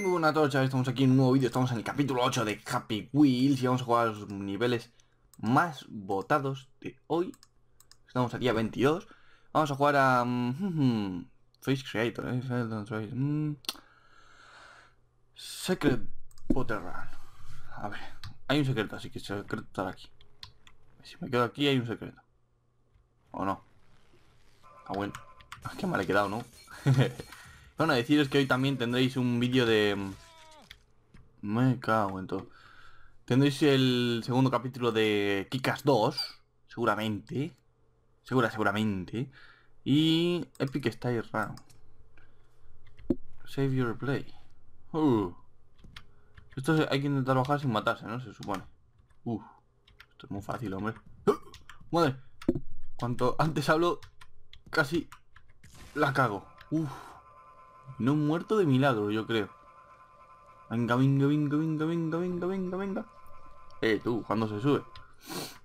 muy buenas a estamos aquí en un nuevo vídeo, estamos en el capítulo 8 de Happy Wheels y vamos a jugar los niveles más votados de hoy. Estamos aquí a 22. Vamos a jugar a... Mm, Face Creator, ¿eh? Mm. Secret Potter A ver, hay un secreto, así que secreto está aquí. Si me quedo aquí hay un secreto. ¿O no? Ah, bueno. Es ah, que mal he quedado, ¿no? Bueno, deciros que hoy también tendréis un vídeo de... Mm, me cago en todo. Tendréis el segundo capítulo de Kikas 2, seguramente. Segura, seguramente. Y Epic Style Round. Save your play. Uh. Esto hay que intentar bajar sin matarse, ¿no? Se supone. Uf, uh. Esto es muy fácil, hombre. ¡Ah! Madre. Cuanto antes hablo, casi la cago. Uf. No muerto de milagro, yo creo. Venga, venga, venga, venga, venga, venga, venga, venga. Eh, tú, cuando se sube?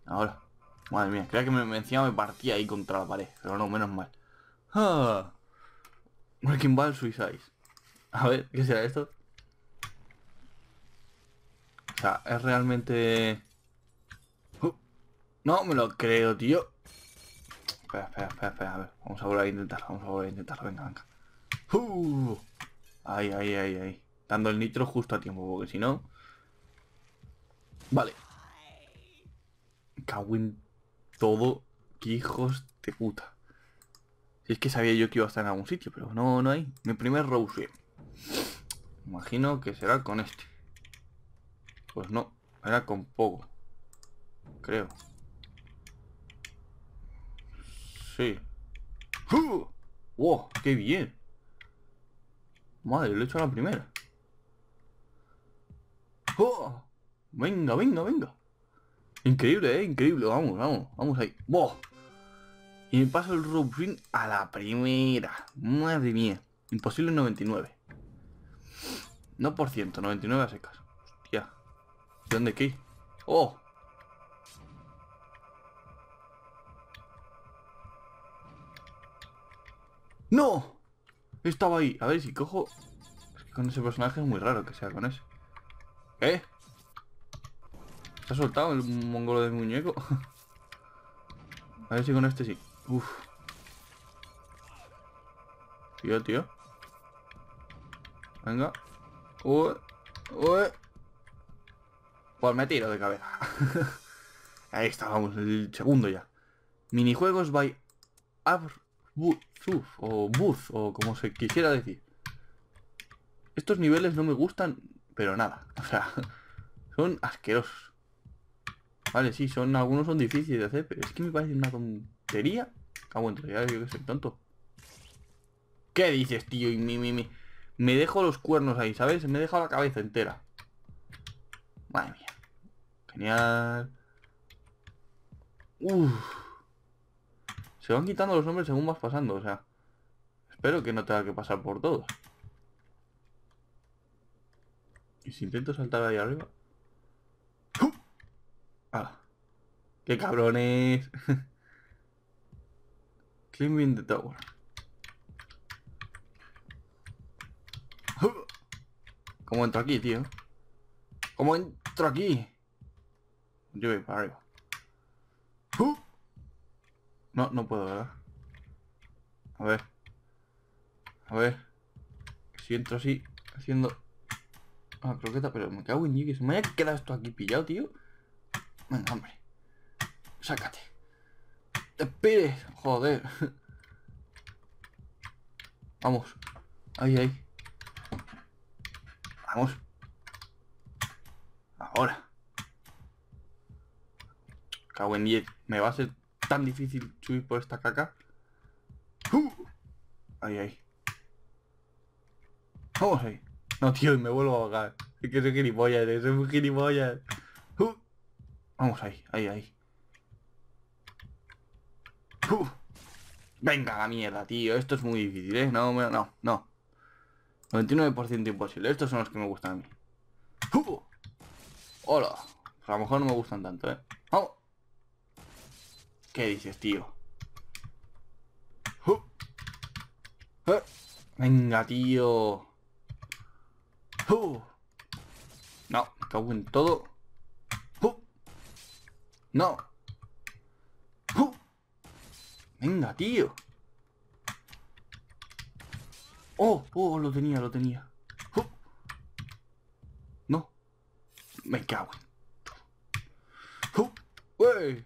Ahora. Madre mía, creía que me, encima me partía ahí contra la pared. Pero no, menos mal. Ah. Breaking Ball Suicide. A ver, ¿qué será esto? O sea, es realmente... Uh. no me lo creo, tío. Espera, espera, espera, espera. A ver, vamos a volver a intentarlo, vamos a volver a intentarlo Venga, venga. Uh, ay, ay, ay, ay. Dando el nitro justo a tiempo, porque si no... Vale. Cago todo. Qué hijos de puta. Si es que sabía yo que iba a estar en algún sitio, pero no, no hay. Mi primer Rose. Imagino que será con este. Pues no, era con poco Creo. Sí. ¡Uh! ¡Wow! ¡Qué bien! Madre, lo he hecho a la primera. ¡Oh! Venga, venga, venga. Increíble, ¿eh? Increíble. Vamos, vamos, vamos ahí. ¡Boh! Y me paso el roofing a la primera. Madre mía. Imposible 99. No por ciento, 99 a secas. Hostia. ¿De dónde qué? ¡Oh! ¡No! Estaba ahí. A ver si cojo... Es que con ese personaje es muy raro que sea con ese. ¿Eh? ¿Se ha soltado el mongolo de muñeco? A ver si con este sí. Uf. Tío, tío. Venga. Uy. Uy. Pues me tiro de cabeza. Ahí está, vamos. el segundo ya. Minijuegos by o o como se quisiera decir. Estos niveles no me gustan, pero nada. O sea, son asquerosos. Vale, sí, son algunos son difíciles de hacer, pero es que me parece una tontería. Ah, ya yo que soy tonto. ¿Qué dices, tío? Y mi, Me dejo los cuernos ahí, ¿sabes? Me he dejado la cabeza entera. Madre mía. Genial. Uff. Se van quitando los hombres según vas pasando, o sea. Espero que no tenga que pasar por todos. Y si intento saltar ahí arriba... ¡Ah! ¡Qué cabrones! Climbing the tower. ¿Cómo entro aquí, tío? ¿Cómo entro aquí? Yo voy para arriba. No, no puedo, ¿verdad? A ver. A ver. Si entro así, haciendo... Ah, croqueta, pero me cago en dios Se me haya quedado esto aquí pillado, tío. Venga, hombre. Sácate. Te pides. Joder. Vamos. Ahí, ahí. Vamos. Ahora. Cago en 10. Me va a ser tan difícil subir por esta caca. Uh. Ahí, ahí. Vamos ahí. No, tío, me vuelvo a ahogar. Es que soy gilipollas, soy un gilipollas. Uh. Vamos ahí, ahí, ahí. Uh. Venga, la mierda, tío. Esto es muy difícil, ¿eh? No, no, no. 99% imposible. Estos son los que me gustan a mí. Hola. Pues a lo mejor no me gustan tanto, ¿eh? ¡Vamos! ¿Qué dices, tío? Venga, tío. No, me cago en todo. No. Venga, tío. Oh, oh, lo tenía, lo tenía. No. Me cago en... Hey.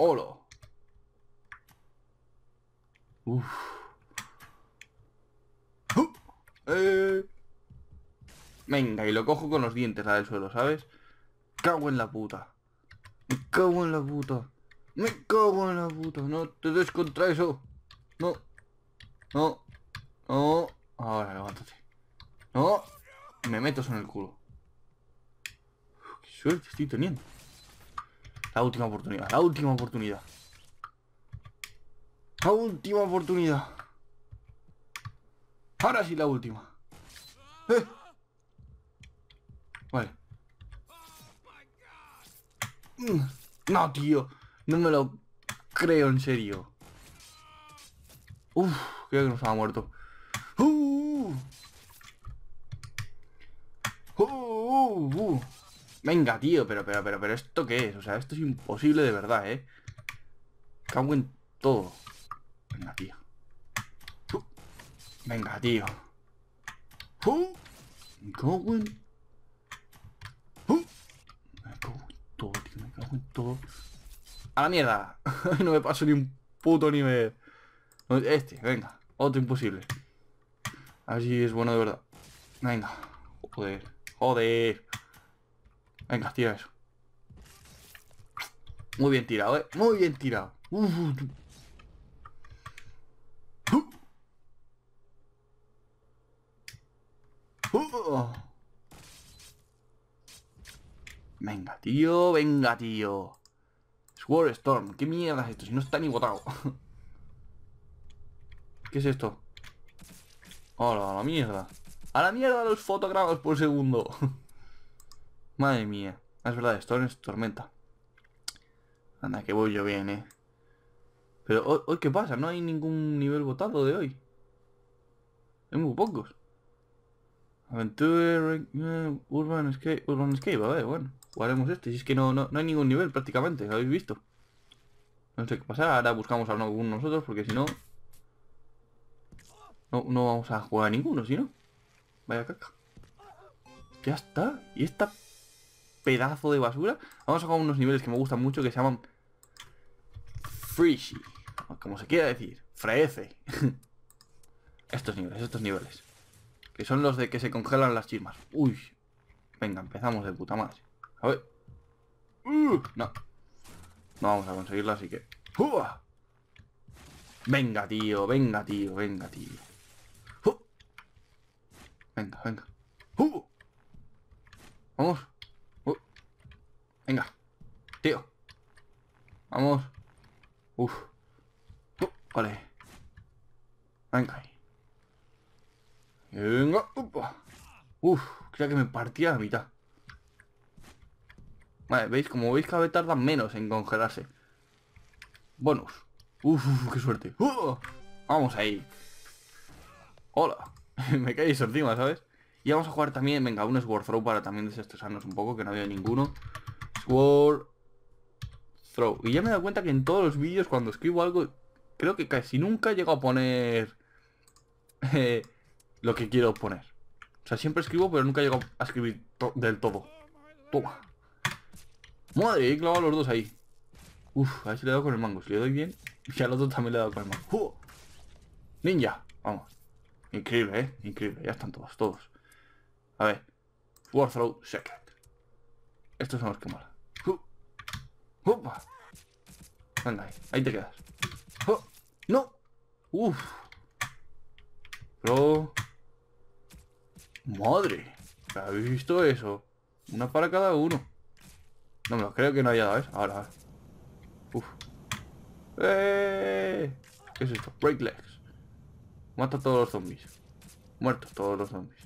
Oro. Uf. ¡Oh! Eh. Venga, y lo cojo con los dientes, la del suelo, ¿sabes? Cago en la puta. Me cago en la puta. Me cago en la puta. No te des contra eso. No. No. No. Ahora levántate. No. Me meto eso en el culo. Qué suerte estoy teniendo. La última oportunidad, la última oportunidad. La última oportunidad. Ahora sí la última. Eh. Vale. Mm. No, tío. No me lo creo, en serio. Uf, creo que nos ha muerto. Uh. Uh, uh, Venga, tío, pero, pero, pero, pero, ¿esto qué es? O sea, esto es imposible de verdad, ¿eh? Cago en todo. Venga, tío. Venga, tío. Me cago en... cago en todo, tío. Me cago en todo. ¡A la mierda! no me paso ni un puto nivel. Este, venga. Otro imposible. Así es bueno de verdad. Venga. Joder. Joder. Venga, tira eso. Muy bien tirado, eh. Muy bien tirado. ¡Oh! Venga, tío, venga, tío. Sword Storm, ¿qué mierda es esto? Si no está ni botado. ¿Qué es esto? Hola, a la mierda. A la mierda los fotogramas por segundo. Madre mía. Es verdad, esto es tormenta. Anda, que voy yo bien, eh. Pero hoy, ¿qué pasa? No hay ningún nivel votado de hoy. Hay muy pocos. Aventura, eh, Urban Escape, Urban Escape, a ver, bueno. Jugaremos este, si es que no, hay ningún nivel prácticamente, lo habéis visto. No sé qué pasa, ahora buscamos a alguno nosotros porque si no... No, no vamos a jugar ninguno, si no. Vaya caca. Ya está. ¿Y esta pedazo de basura. Vamos a jugar unos niveles que me gustan mucho que se llaman Free. Como se quiera decir. Freece. estos niveles, estos niveles. Que son los de que se congelan las chismas. Uy. Venga, empezamos de puta madre. A ver. Uh, no. No vamos a conseguirlo, así que... Venga, tío, venga, tío, venga, tío. Venga, venga. Vamos. que me partía la mitad. Vale, veis, como veis cada vez tardan menos en congelarse. Bonus. Uf, qué suerte. ¡Uh! vamos ahí. Hola. me caéis encima, ¿sabes? Y vamos a jugar también, venga, un Sword Throw para también desestresarnos un poco, que no había ninguno. Sword Throw. Y ya me he dado cuenta que en todos los vídeos cuando escribo algo, creo que casi nunca llego a poner eh, lo que quiero poner. O sea, siempre escribo, pero nunca he llegado a escribir del todo. Toma. Madre, he clavado los dos ahí. Uf, a ver si le he dado con el mango. Si le doy bien, y los otro también le he dado con el mango. ¡Ninja! Vamos. Increíble, ¿eh? Increíble. Ya están todos, todos. A ver. Warthrow Secret. Estos son los que molan. ¡Uh! ¡Upa! Venga, ahí. Ahí te quedas. ¡No! ¡Uf! Pro... Madre, ¿habéis visto eso? Una para cada uno. No me lo creo que no haya dado, eso. Ahora, Uf. ¡Eh! ¿Qué es esto? Break legs. Mata a todos los zombies. Muertos todos los zombies.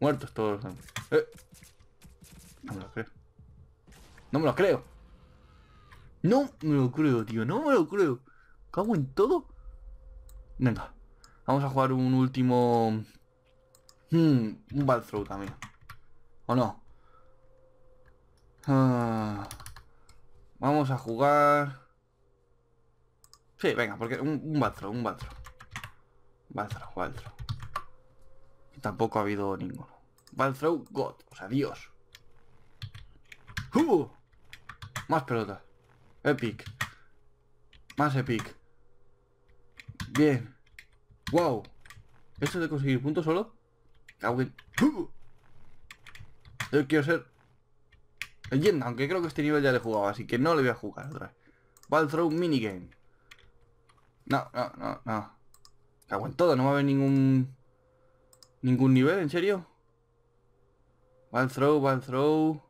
Muertos todos los zombies. ¡Eh! No me lo creo. No me lo creo. No me lo creo, tío. No me lo creo. ¿Cago en todo? Venga. Vamos a jugar un último Hmm, un balthrow también. ¿O no? Ah. vamos a jugar... Sí, venga, porque un, un un balthrow Balthrow, Balthrow. tampoco ha habido ninguno. Balthrow, God, o sea, Dios. Uh. Más pelota Epic. Más epic. Bien. Wow. ¿Esto de conseguir puntos solo? en Yo quiero ser... Leyenda, aunque creo que este nivel ya le he jugado, así que no le voy a jugar otra vez. Ball throw minigame. No, no, no, no. Cago en todo, no va a haber ningún... Ningún nivel, ¿en serio? Ball throw, ball throw...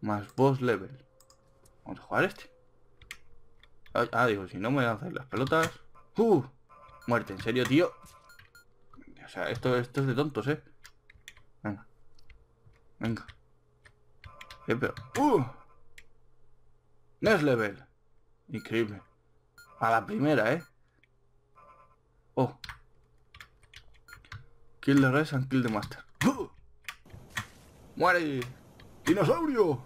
Más boss level. Vamos a jugar este. Ah, digo, si no me voy a hacer las pelotas. ¡Uh! Muerte, en serio, tío. O sea, esto, esto es de tontos, ¿eh? Venga. Venga. ¡Uh! Next level. Increíble. A la primera, ¿eh? Oh. Kill the rest and kill the master. ¡Muere! ¡Dinosaurio!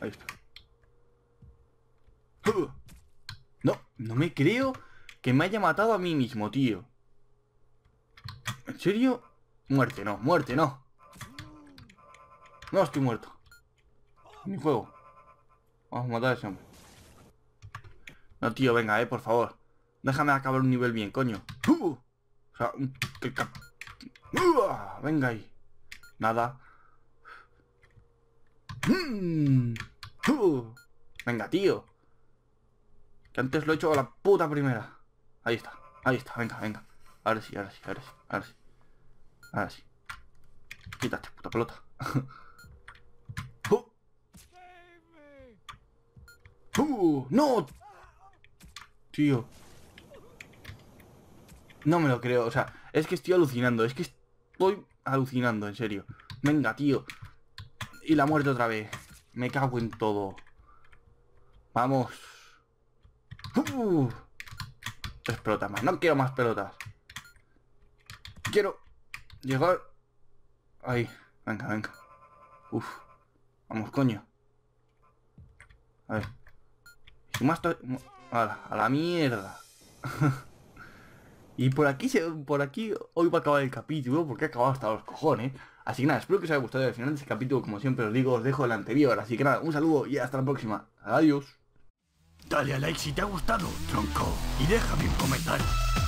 Ahí está. No, no me creo que me haya matado a mí mismo, tío. ¿En serio? Muerte, no, muerte, no. No estoy muerto. Ni juego. Vamos a matar a ese hombre. No, tío, venga, eh, por favor. Déjame acabar un nivel bien, coño. Uh. O sea, uh. Venga ahí. Nada. Mm. Uh. Venga, tío. Que antes lo he hecho a la puta primera. Ahí está, ahí está, venga, venga. Ahora sí, ahora sí, ahora sí, ahora sí. Ahora sí. Quítate, puta pelota. Oh. Uh, ¡No! Tío. No me lo creo, o sea, es que estoy alucinando, es que estoy alucinando, en serio. Venga, tío. Y la muerte otra vez. Me cago en todo. Vamos. ¡Uh! Explota más. No quiero más pelotas. Quiero Llegar. Ahí. Venga, venga. Uf. Vamos, coño. A ver. más a, la, mierda. y por aquí por aquí hoy va a acabar el capítulo porque ha acabado hasta los cojones. Así que nada, espero que os haya gustado el final de este capítulo. Como siempre os digo, os dejo el anterior. Así que nada, un saludo y hasta la próxima. Adiós. Dale a like si te ha gustado, tronco. Y déjame un comentario.